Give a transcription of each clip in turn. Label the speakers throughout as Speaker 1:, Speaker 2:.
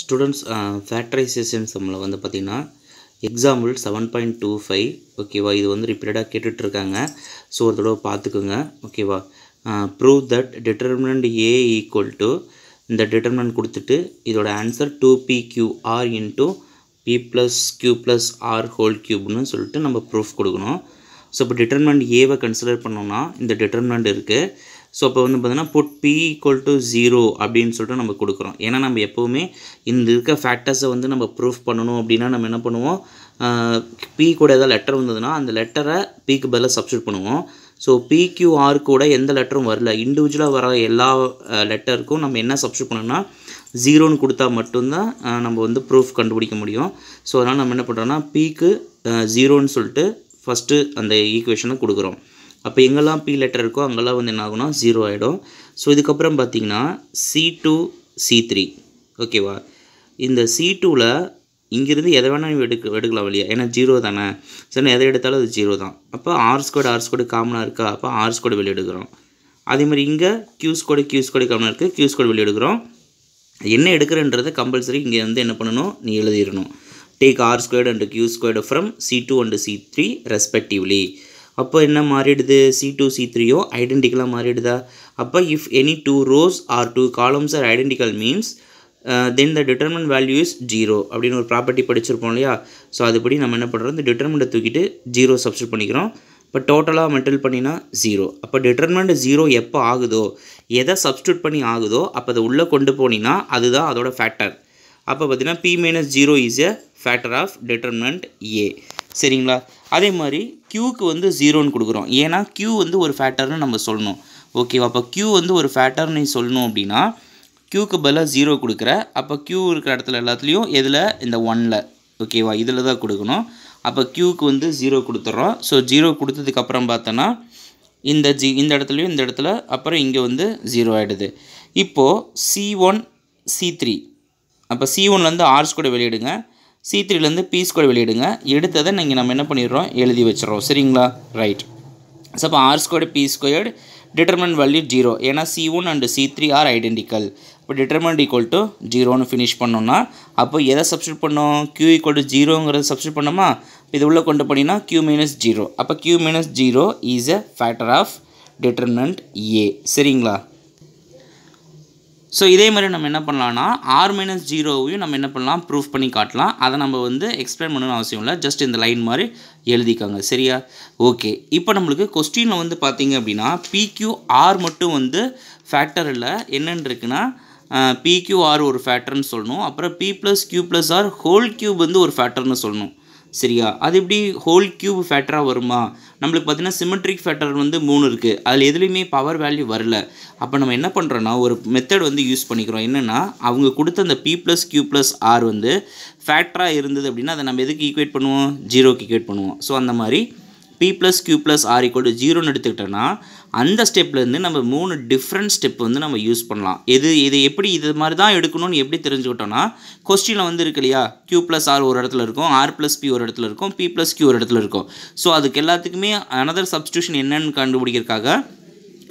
Speaker 1: students factorisation சம்மில் வந்து பார்த்திங்கன்னா example seven point two five ஓகேவா இது வந்து ரிப்பீட்டடாக கேட்டுட்ருக்காங்க ஸோ ஒரு தடவை பார்த்துக்குங்க ஓகேவா prove that determinant A equal to இந்த டிட்டர்மினன்ட் கொடுத்துட்டு இதோட answer two P Q R into P plus Q plus R whole கியூப்னு சொல்லிட்டு நம்ம ப்ரூஃப் கொடுக்கணும் ஸோ இப்போ டிட்டர்மினண்ட் ஏவை கன்சிடர் பண்ணோம்னா இந்த டிட்டர்மினண்ட் இருக்குது ஸோ இப்போ வந்து பார்த்தீங்கன்னா put P equal to zero அப்படின்னு சொல்லிட்டு நம்ம கொடுக்குறோம் ஏன்னா நம்ம எப்போவுமே இந்த இருக்க ஃபேக்டர்ஸை வந்து நம்ம ப்ரூஃப் பண்ணணும் அப்படின்னா நம்ம என்ன பண்ணுவோம் பி கூட ஏதாவது லெட்டர் வந்ததுன்னா அந்த லெட்டரை பிக்கு பதிலாக சப்ஸ்டியூட் பண்ணுவோம் ஸோ பிக்யூஆர் கூட எந்த லெட்டரும் வரல இண்டிவிஜுவலாக வர எல்லா லெட்டருக்கும் நம்ம என்ன சப்ஸ்டியூட் பண்ணோம்னா ஜீரோன்னு கொடுத்தா மட்டும்தான் நம்ம வந்து ப்ரூஃப் கண்டுபிடிக்க முடியும் ஸோ அதனால் நம்ம என்ன பண்ணுறோன்னா பிக்கு ஜீரோன்னு சொல்லிட்டு ஃபஸ்ட்டு அந்த ஈக்குவேஷனை கொடுக்குறோம் அப்போ எங்கெல்லாம் பி லெட்டர் இருக்கோ அங்கெல்லாம் வந்து என்ன ஆகும்னா ஜீரோ ஆகிடும் ஸோ இதுக்கப்புறம் பார்த்தீங்கன்னா சி டூ சி த்ரீ ஓகேவா இந்த சி டூவில் இங்கேருந்து எதை வேணால் நீ எடுக்க எடுக்கலாம் வழியா ஏன்னா ஜீரோ தானே சரி எதை எடுத்தாலும் அது ஜீரோ தான் அப்போ ஆர் ஸ்கோடு ஆர் ஸ்கோடு காமனாக இருக்கா அப்போ ஆர் ஸ்கோடு வெளியே எடுக்கிறோம் அதே மாதிரி இங்கே கியூ ஸ்கொயர் கியூ ஸ்கொயர் காமனாக இருக்குது கியூ ஸ்கொயர் வெளியே எடுக்கிறோம் என்ன எடுக்கிறன்றதை கம்பல்சரி இங்கே வந்து என்ன பண்ணணும் நீ எழுதிடணும் take R squared and Q squared from C two and C three respectively அப்போ என்ன மாறிடுது சி டூ சி த்ரீயோ ஐடென்டிக்கலாக மாறிடுதா அப்போ if any two rows or two columns are identical means then the determinant value is zero அப்படின்னு ஒரு property படிச்சிருப்போம் இல்லையா ஸோ அதுபடி நம்ம என்ன பண்ணுறோம் இந்த டிட்டர்மெண்ட்டை தூக்கிட்டு ஜீரோ சப்ஸ்ட் பண்ணிக்கிறோம் இப்போ டோட்டலாக மெட்டல் பண்ணினா ஜீரோ அப்போ டிட்டர்மெண்ட் ஜீரோ எப்போ ஆகுதோ எதை சப்ஸ்டியூட் பண்ணி ஆகுதோ அப்போ அதை உள்ளே கொண்டு போனீங்கன்னா அதுதான் அதோட ஃபேக்டர் அப்போ பார்த்தீங்கன்னா P minus zero is a factor of determinant A சரிங்களா அதே மாதிரி க்யூக்கு வந்து ஜீரோன்னு கொடுக்குறோம் ஏன்னா க்யூ வந்து ஒரு ஃபேக்டர்னு நம்ம சொல்லணும் ஓகேவா அப்போ க்யூ வந்து ஒரு ஃபேக்டர்னு சொல்லணும் அப்படின்னா க்யூக்கு பதிலாக ஜீரோ கொடுக்குற அப்போ க்யூ இருக்கிற இடத்துல எல்லாத்துலேயும் எதில் இந்த ஒனில் ஓகேவா இதில் தான் கொடுக்கணும் அப்போ க்யூக்கு வந்து ஜீரோ கொடுத்துட்றோம் ஸோ ஜீரோ கொடுத்ததுக்கப்புறம் பார்த்தோன்னா இந்த ஜி இந்த இடத்துலையும் இந்த இடத்துல அப்புறம் இங்கே வந்து ஜீரோ ஆகிடுது இப்போது சி ஒன் சி த்ரீ அப்போ சி ஒன்லேருந்து ஆர்ஸ் கூட வெளியிடுங்க சி த்ரீலேருந்து பி ஸ்கொயர் வெளியிடுங்க எடுத்ததை நீங்கள் நம்ம என்ன பண்ணிடுறோம் எழுதி வச்சிடறோம் சரிங்களா ரைட் ஸோ அப்போ R squared P squared determinant value zero ஏன்னா C one and C three are identical இப்போ டிட்டர்மெண்ட் ஈக்குவல் டு ஜீரோன்னு ஃபினிஷ் பண்ணோம்னா அப்போ எதை சப்ஸ்டியூட் பண்ணோம் கியூ ஈக்குவல் டு ஜீரோங்கிறத சப்ஸ்டியூட் பண்ணோமா இது உள்ளே கொண்டு போனீங்கன்னா கியூ மைனஸ் ஜீரோ அப்போ Q minus zero is a factor of determinant A சரிங்களா ஸோ இதே மாதிரி நம்ம என்ன பண்ணலான்னா ஆர் மைனஸ் ஜீரோவையும் நம்ம என்ன பண்ணலாம் ப்ரூஃப் பண்ணி காட்டலாம் அதை நம்ம வந்து எக்ஸ்பிளைன் பண்ணணும்னு அவசியம் இல்லை ஜஸ்ட் இந்த லைன் மாதிரி எழுதிக்காங்க சரியா ஓகே இப்போ நம்மளுக்கு கொஸ்டினில் வந்து பார்த்தீங்க அப்படின்னா பிக்யூ ஆர் மட்டும் வந்து ஃபேக்டர் இல்லை என்னென்னு இருக்குன்னா பிக்யூஆர் ஒரு ஃபேக்டர்னு சொல்லணும் அப்புறம் P plus Q plus R whole cube வந்து ஒரு ஃபேக்டர்னு சொல்லணும் சரியா அது எப்படி ஹோல் கியூப் ஃபேக்டராக வருமா நம்மளுக்கு பார்த்தீங்கன்னா சிமெட்ரிக் ஃபேக்டர் வந்து மூணு இருக்குது அதில் எதுலேயுமே பவர் வேல்யூ வரல அப்போ நம்ம என்ன பண்ணுறோன்னா ஒரு மெத்தட் வந்து யூஸ் பண்ணிக்கிறோம் என்னென்னா அவங்க கொடுத்த அந்த P plus Q plus R வந்து ஃபேக்டராக இருந்தது அப்படின்னா அதை நம்ம எதுக்கு ஈக்குவேட் பண்ணுவோம் ஜீரோக்கு ஈக்குவேட் பண்ணுவோம் ஸோ அந்த மாதிரி P plus Q plus R equal to ஜீரோன்னு எடுத்துக்கிட்டோன்னா அந்த ஸ்டெப்லேருந்து நம்ம மூணு டிஃப்ரெண்ட் ஸ்டெப் வந்து நம்ம யூஸ் பண்ணலாம் எது இது எப்படி இது மாதிரி தான் எடுக்கணும்னு எப்படி தெரிஞ்சுக்கிட்டோன்னா கொஸ்டினில் வந்து இருக்கு இல்லையா கியூ ப்ளஸ் ஆர் ஒரு இடத்துல இருக்கும் ஆர் ப்ளஸ் பி ஒரு இடத்துல இருக்கும் பி ப்ளஸ் கியூ ஒரு இடத்துல இருக்கும் ஸோ அதுக்கு எல்லாத்துக்குமே அனதர் சப்ஸ்டியூஷன் என்னென்னு கண்டுபிடிக்கிறதுக்காக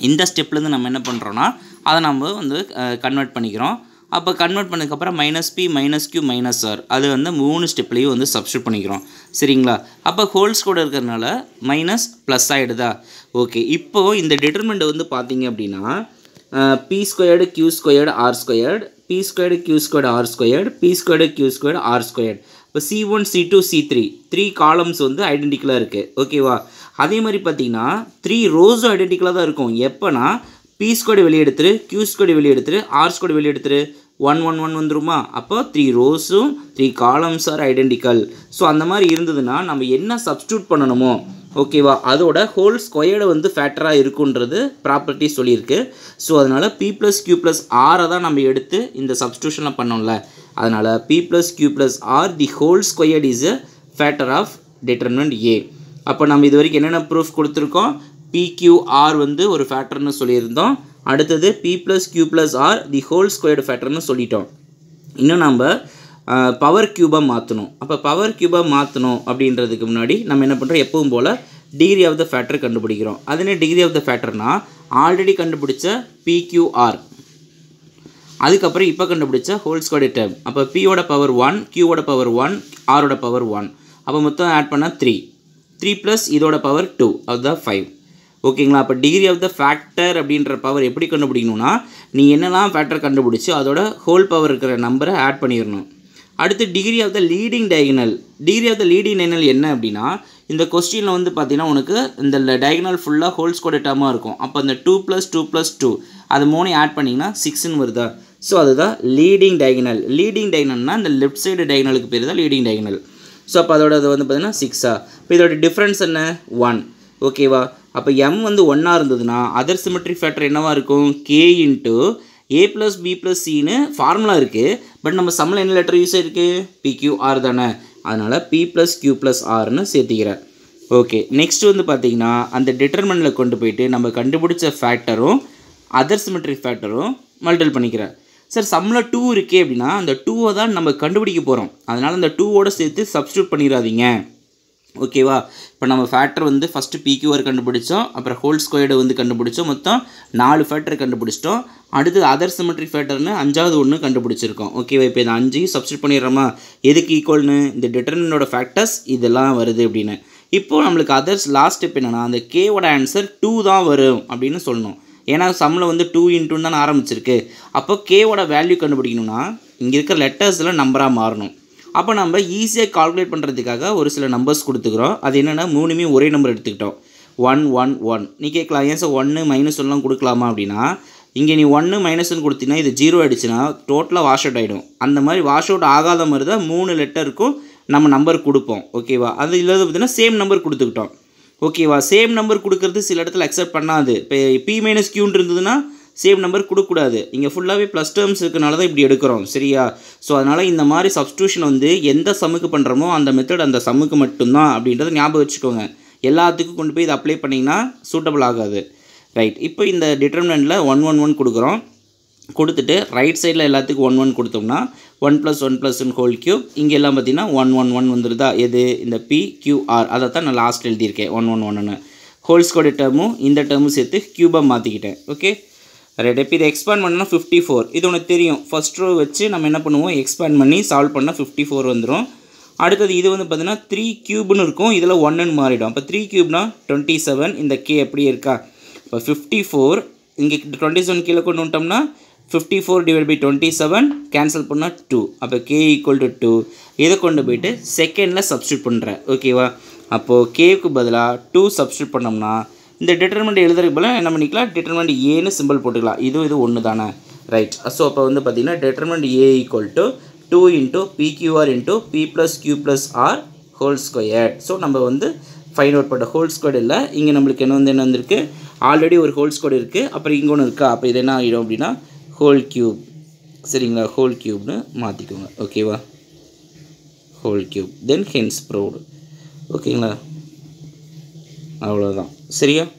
Speaker 1: இந்த ஸ்டெப்லேருந்து நம்ம என்ன பண்ணுறோன்னா அதை நம்ம வந்து கன்வெர்ட் பண்ணிக்கிறோம் அப்போ கன்வெர்ட் பண்ணதுக்கப்புறம் minus P minus Q minus R அது வந்து மூணு ஸ்டெப்லேயும் வந்து சப்ஸ்ட் பண்ணிக்கிறோம் சரிங்களா அப்போ ஹோல்ஸ் கூட இருக்கிறதுனால மைனஸ் ப்ளஸ் ஆகிடுதா ஓகே இப்போது இந்த டிட்டர்மெண்ட் வந்து பார்த்தீங்க அப்படின்னா P squared Q squared R squared P squared Q squared R squared P squared Q squared R squared இப்போ C one C two C three three columns வந்து ஐடென்டிக்கலாக இருக்குது ஓகேவா அதே மாதிரி பார்த்தீங்கன்னா த்ரீ ரோஸும் ஐடென்டிக்கலாக தான் இருக்கும் எப்போனா பீஸ் ஸ்கொடி வெளியே எடுத்துரு கியூ ஸ்கொடி ஆர்ஸ் எடுத்துரு ஆர் ஒன் ஒன் ஒன் வந்துருமா அப்போ த்ரீ ரோஸும் three columns are identical so அந்த மாதிரி இருந்ததுன்னா நம்ம என்ன சப்ஸ்டியூட் பண்ணணுமோ ஓகேவா அதோட ஹோல் ஸ்கொயர்டு வந்து ஃபேக்டராக இருக்குன்றது ப்ராப்பர்ட்டி சொல்லியிருக்கு ஸோ அதனால் பி ப்ளஸ் கியூ ப்ளஸ் ஆரை தான் நம்ம எடுத்து இந்த சப்ஸ்டியூஷனில் பண்ணோம்ல அதனால் P plus Q plus R the whole squared is a factor of determinant A அப்போ நம்ம இது வரைக்கும் என்னென்ன ப்ரூஃப் கொடுத்துருக்கோம் பிக்யூஆர் வந்து ஒரு ஃபேக்டர்னு சொல்லியிருந்தோம் அடுத்தது P plus Q plus R the whole squared ஃபேக்டர்னு சொல்லிட்டோம் இன்னும் நம்ம பவர் க்யூபாக மாற்றணும் அப்போ பவர் க்யூபாக மாற்றணும் அப்படின்றதுக்கு முன்னாடி நம்ம என்ன பண்ணுறோம் எப்பவும் போல் டிகிரி ஆஃப் த ஃபேக்டர் கண்டுபிடிக்கிறோம் அது டிகிரி ஆஃப் த ஃபேக்டர்னா ஆல்ரெடி கண்டுபிடிச்ச பிக்யூஆர் அதுக்கப்புறம் இப்போ கண்டுபிடிச்ச ஹோல் ஸ்கொயர் டேம் அப்போ பியோட பவர் ஒன் கியூவோட பவர் ஒன் ஆரோட பவர் ஒன் அப்போ மொத்தம் ஆட் பண்ணால் த்ரீ த்ரீ ப்ளஸ் இதோட பவர் டூ அதுதான் ஃபைவ் ஓகேங்களா அப்போ டிகிரி ஆஃப் த ஃபேக்டர் அப்படின்ற பவர் எப்படி கண்டுபிடிக்கணும்னா நீ என்னெல்லாம் ஃபேக்டர் கண்டுபிடிச்சி அதோட ஹோல் பவர் இருக்கிற நம்பரை ஆட் பண்ணிடணும் அடுத்து degree of the leading diagonal degree of the leading diagonal என்ன அப்படின்னா இந்த கொஸ்டினில் வந்து பார்த்தீங்கன்னா உனக்கு இந்த டயகனல் ஃபுல்லாக ஹோல்ஸ் கூட டேமாக இருக்கும் அப்போ அந்த two plus two plus two அது மூணு ஆட் பண்ணிங்கன்னா சிக்ஸ்னு வருதா ஸோ அதுதான் லீடிங் டயகனல் லீடிங் டயகனல்னால் இந்த லெஃப்ட் சைடு டயகனலுக்கு பேர் தான் லீடிங் டயகனல் ஸோ அப்போ அதோட வந்து பார்த்தீங்கன்னா சிக்ஸா இப்போ இதோட டிஃப்ரென்ஸ் என்ன ஒன் ஓகேவா அப்போ எம் வந்து ஒன்னாக இருந்ததுன்னா அதர் சிமெட்ரிக் ஃபேக்டர் என்னவாக இருக்கும் K into A plus B plus சின்னு ஃபார்முலா இருக்குது பட் நம்ம சம்மில் என்ன லெட்டர் யூஸ் ஆயிருக்கு பிக்யூஆர் தானே அதனால் பி ப்ளஸ் கியூ ப்ளஸ் ஆர்னு சேர்த்திக்கிறேன் ஓகே நெக்ஸ்ட் வந்து பார்த்திங்கன்னா அந்த டிட்டர்மெண்டில் கொண்டு போயிட்டு நம்ம கண்டுபிடிச்ச ஃபேக்டரும் அதர் சிமெட்ரிக் ஃபேக்டரும் மல்டிபிள் பண்ணிக்கிறேன் சார் சம்மில் டூ இருக்கே அப்படின்னா அந்த டூவை தான் நம்ம கண்டுபிடிக்க போகிறோம் அதனால் அந்த டூவோடு சேர்த்து சப்ஸ்டியூட் பண்ணிடாதீங்க ஓகேவா இப்போ நம்ம ஃபேக்டர் வந்து ஃபஸ்ட்டு பிக்யூஆர் கண்டுபிடிச்சோம் அப்புறம் ஹோல் ஸ்கொயர்டு வந்து கண்டுபிடிச்சோம் மொத்தம் நாலு ஃபேக்டர் கண்டுபிடிச்சிட்டோம் அடுத்து அதர் சிமெட்ரிக் ஃபேக்டர்னு அஞ்சாவது ஒன்று கண்டுபிடிச்சிருக்கோம் ஓகேவா இப்போ இந்த அஞ்சையும் சப்ஸ்டிட் பண்ணிடுறோமா எதுக்கு ஈக்குவல்னு இந்த டிட்டர்மினோட ஃபேக்டர்ஸ் இதெல்லாம் வருது அப்படின்னு இப்போது நம்மளுக்கு அதர்ஸ் லாஸ்ட் ஸ்டெப் என்னென்னா அந்த கேவோட ஆன்சர் டூ தான் வரும் அப்படின்னு சொல்லணும் ஏன்னா சம்மில் வந்து டூ இன்டூன்னு தான் ஆரம்பிச்சிருக்கு அப்போ கேவோட வேல்யூ கண்டுபிடிக்கணும்னா இங்கே இருக்கிற லெட்டர்ஸ்லாம் நம்பராக மாறணும் அப்போ நம்ம ஈஸியாக கால்குலேட் பண்ணுறதுக்காக ஒரு சில நம்பர்ஸ் கொடுத்துக்கிறோம் அது என்னென்னா மூணுமே ஒரே நம்பர் எடுத்துக்கிட்டோம் ஒன் ஒன் ஒன் நீ கேட்கலாம் ஏன் சார் ஒன்று மைனஸ் ஒன்லாம் கொடுக்கலாமா அப்படின்னா இங்கே நீ ஒன்று மைனஸ்னு கொடுத்தீங்கன்னா இது ஜீரோ ஆகிடுச்சுன்னா டோட்டலாக வாஷ் அவுட் ஆகிடும் அந்த மாதிரி வாஷ் அவுட் ஆகாத மாதிரி தான் மூணு லெட்டருக்கும் நம்ம நம்பர் கொடுப்போம் ஓகேவா அது இல்லாத பார்த்தீங்கன்னா சேம் நம்பர் கொடுத்துக்கிட்டோம் ஓகேவா சேம் நம்பர் கொடுக்கறது சில இடத்துல அக்செப்ட் பண்ணாது இப்போ பி மைனஸ் கியூன்னு இருந்ததுன்னா சேம் நம்பர் கொடுக்கக்கூடாது இங்கே ஃபுல்லாகவே ப்ளஸ் டேர்ம்ஸ் இருக்கனால தான் இப்படி எடுக்கிறோம் சரியா ஸோ அதனால் இந்த மாதிரி சப்ஸ்டியூஷன் வந்து எந்த சம்முக்கு பண்ணுறோமோ அந்த மெத்தட் அந்த சம்முக்கு மட்டும்தான் அப்படின்றத ஞாபகம் வச்சுக்கோங்க எல்லாத்துக்கும் கொண்டு போய் இதை அப்ளை பண்ணிங்கன்னா சூட்டபிள் ஆகாது ரைட் இப்போ இந்த டிட்டர்மினண்ட்டில் ஒன் ஒன் ஒன் கொடுக்குறோம் கொடுத்துட்டு ரைட் சைடில் எல்லாத்துக்கும் ஒன் ஒன் கொடுத்தோம்னா one plus one plus one whole cube இங்கே எல்லாம் பார்த்தீங்கன்னா ஒன் ஒன் ஒன் வந்துருதா எது இந்த பி கியூஆர் அதை தான் நான் லாஸ்ட் எழுதியிருக்கேன் ஒன் ஒன் ஒன்னுன்னு ஹோல் ஸ்கோட டேர்மும் இந்த டேர்மும் சேர்த்து க்யூபாக மாற்றிக்கிட்டேன் ஓகே ரைட் இப்போ இதை எக்ஸ்பேண்ட் பண்ணால் ஃபிஃப்டி ஃபோர் இது உனக்கு தெரியும் ஃபஸ்ட் ரோ வச்சு நம்ம என்ன பண்ணுவோம் எக்ஸ்பேண்ட் பண்ணி சால்வ் பண்ணால் ஃபிஃப்டி ஃபோர் வந்துடும் அடுத்தது இது வந்து பார்த்தீங்கன்னா த்ரீ க்யூப்னு இருக்கும் இதில் ஒன்னுன்னு மாறிடும் அப்போ த்ரீ க்யூப்னா டுவெண்ட்டி செவன் இந்த கே எப்படி இருக்கா இப்போ ஃபிஃப்டி ஃபோர் இங்கே டுவெண்ட்டி செவன் கீழே கொண்டு வந்துட்டோம்னா fifty four divide by twenty seven cancel பண்ணால் டூ அப்போ கே ஈக்குவல் டு டூ இதை கொண்டு போயிட்டு செகண்டில் சப்ஸ்டியூட் பண்ணுறேன் ஓகேவா அப்போது கேவுக்கு பதிலாக டூ சப்ஸ்டியூட் பண்ணோம்னா இந்த டிட்டர்மெண்ட் எழுதுறதுக்கு போல என்ன பண்ணிக்கலாம் டிட்டர்மெண்ட் ஏன்னு சிம்பிள் போட்டுக்கலாம் இதுவும் இது ஒன்று தானே ரைட் ஸோ அப்போ வந்து பார்த்தீங்கன்னா determinant A equal to two into PQR into P plus Q plus R whole square so நம்ம வந்து ஃபைன் அவுட் பண்ண ஹோல் ஸ்கொயர் இல்லை இங்கே நம்மளுக்கு என்ன வந்து என்ன வந்துருக்கு ஆல்ரெடி ஒரு ஹோல் ஸ்கொயர் இருக்குது அப்புறம் இங்கே ஒன்று இருக்கா அப்போ இது என்ன ஆகிடும் அப்படின்னா ஹோல் க்யூப் சரிங்களா ஹோல் க்யூப்னு மாற்றிக்கோங்க ஓகேவா whole cube then hence proved ஓகேங்களா அவ்வளோதான் sería